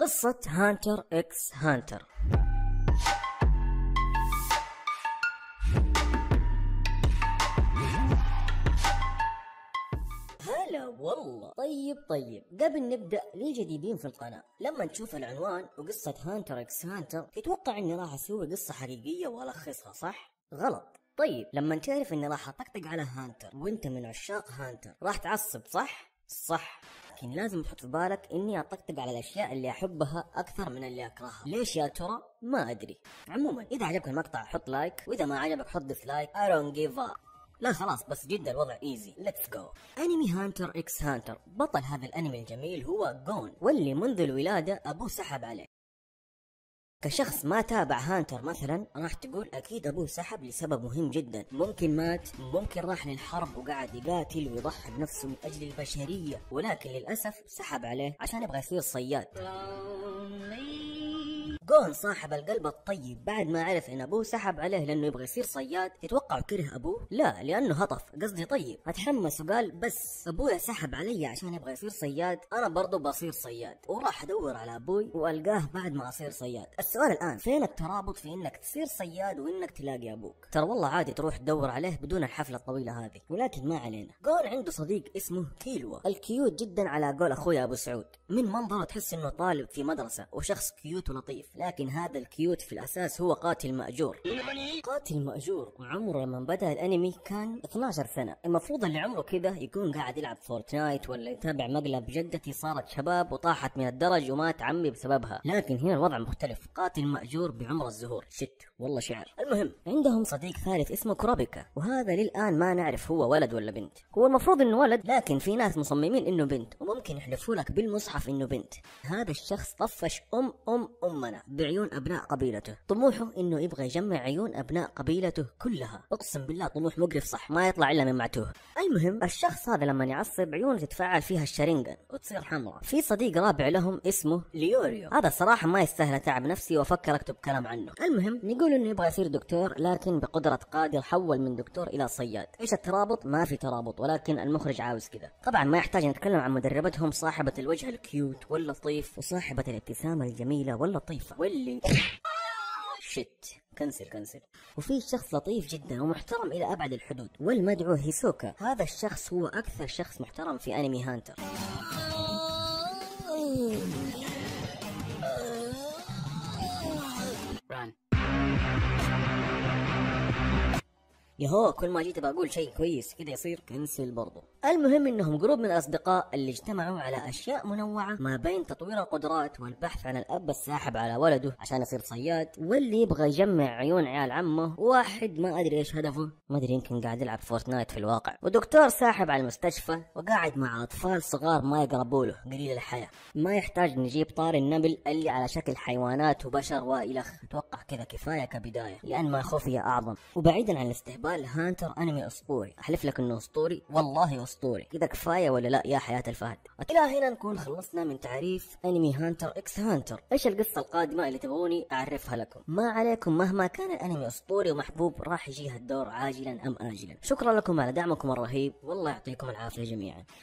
قصة هانتر اكس هانتر هلا والله طيب طيب قبل نبدا للجديدين في القناه لما تشوف العنوان وقصه هانتر اكس هانتر تتوقع اني راح اسوي قصه حقيقيه والخصها صح غلط طيب لما تعرف اني راح اطقطق على هانتر وانت من عشاق هانتر راح تعصب صح صح لكن لازم تحط في بالك اني اطقطق على الاشياء اللي احبها اكثر من اللي اكرهها ليش يا ترى ما ادري عموما اذا عجبك المقطع حط لايك واذا ما عجبك حط ديسلايك اي دونت جيف لا خلاص بس جدا الوضع ايزي ليتس جو انمي هانتر اكس هانتر بطل هذا الانمي الجميل هو جون واللي منذ الولاده ابوه سحب عليه كشخص ما تابع هانتر مثلا راح تقول اكيد ابوه سحب لسبب مهم جدا ممكن مات ممكن راح للحرب وقعد يقاتل ويضحي بنفسه من اجل البشريه ولكن للاسف سحب عليه عشان يبغى يصير صياد جون صاحب القلب الطيب بعد ما عرف ان ابوه سحب عليه لانه يبغى يصير صياد تتوقعوا كره ابوه لا لانه هطف قصدي طيب اتحمس وقال بس ابويا سحب علي عشان يبغى يصير صياد انا برضو بصير صياد وراح ادور على ابوي والقاه بعد ما اصير صياد السؤال الان فين الترابط في انك تصير صياد وانك تلاقي ابوك ترى والله عادي تروح تدور عليه بدون الحفله الطويله هذه ولكن ما علينا جون عنده صديق اسمه كيلوا الكيوت جدا على قول اخويا ابو سعود من منظره تحس انه طالب في مدرسه وشخص كيوت ولطيف لكن هذا الكيوت في الأساس هو قاتل مأجور قاتل مأجور عمره من بدأ الأنمي كان 12 سنة المفروض اللي عمره كذا يكون قاعد يلعب فورتنايت ولا يتابع مقلب جدتي صارت شباب وطاحت من الدرج ومات عمي بسببها لكن هنا الوضع مختلف قاتل مأجور بعمر الزهور شت والله شعر المهم عندهم صديق ثالث اسمه كروبيكا وهذا للآن ما نعرف هو ولد ولا بنت هو المفروض انه ولد لكن في ناس مصممين انه بنت وممكن يحلفوا لك بالمصحف انه بنت هذا الشخص طفش ام ام امنا بعيون أبناء قبيلته طموحه إنه يبغى يجمع عيون أبناء قبيلته كلها أقسم بالله طموح مقرف صح ما يطلع إلا من معتوه المهم الشخص هذا لما يعصب عيونه تتفاعل فيها الشرنجن وتصير حمراء في صديق رابع لهم اسمه ليوريو هذا صراحة ما يستاهل أتعب نفسي وأفكر أكتب كلام عنه المهم نقول إنه يبغى يصير دكتور لكن بقدرة قادر حول من دكتور إلى صياد إيش الترابط ما في ترابط ولكن المخرج عاوز كذا طبعا ما يحتاج نتكلم عن مدربتهم صاحبة الوجه الكيوت واللطيف وصاحبة الابتسامة الجميلة واللطيفة واللي شت كنسل كنسل وفي شخص لطيف جدا ومحترم الى ابعد الحدود والمدعو هيسوكا هذا الشخص هو اكثر شخص محترم في انمي هانتر يهو كل ما جيت بقول شيء كويس كده يصير كنسل برضه المهم انهم جروب من الاصدقاء اللي اجتمعوا على اشياء منوعه ما بين تطوير القدرات والبحث عن الاب الساحب على ولده عشان يصير صياد واللي يبغى يجمع عيون عيال عمه واحد ما ادري ايش هدفه ما ادري يمكن قاعد يلعب فورتنايت في الواقع ودكتور ساحب على المستشفى وقاعد مع اطفال صغار ما يقربوا له قليل الحياه ما يحتاج نجيب طار النمل اللي على شكل حيوانات وبشر والخ اتوقع كذا كفايه كبدايه لان ما خفي اعظم وبعيدا عن الاستهبال بال هانتر انمي اسطوري احلف لك انه اسطوري والله اسطوري كذا كفايه ولا لا يا حياه الفهد الى هنا نكون خلصنا من تعريف انمي هانتر اكس هانتر ايش القصه القادمه اللي تبغوني اعرفها لكم ما عليكم مهما كان الانمي اسطوري ومحبوب راح يجيها الدور عاجلا ام اجلا شكرا لكم على دعمكم الرهيب والله يعطيكم العافيه جميعا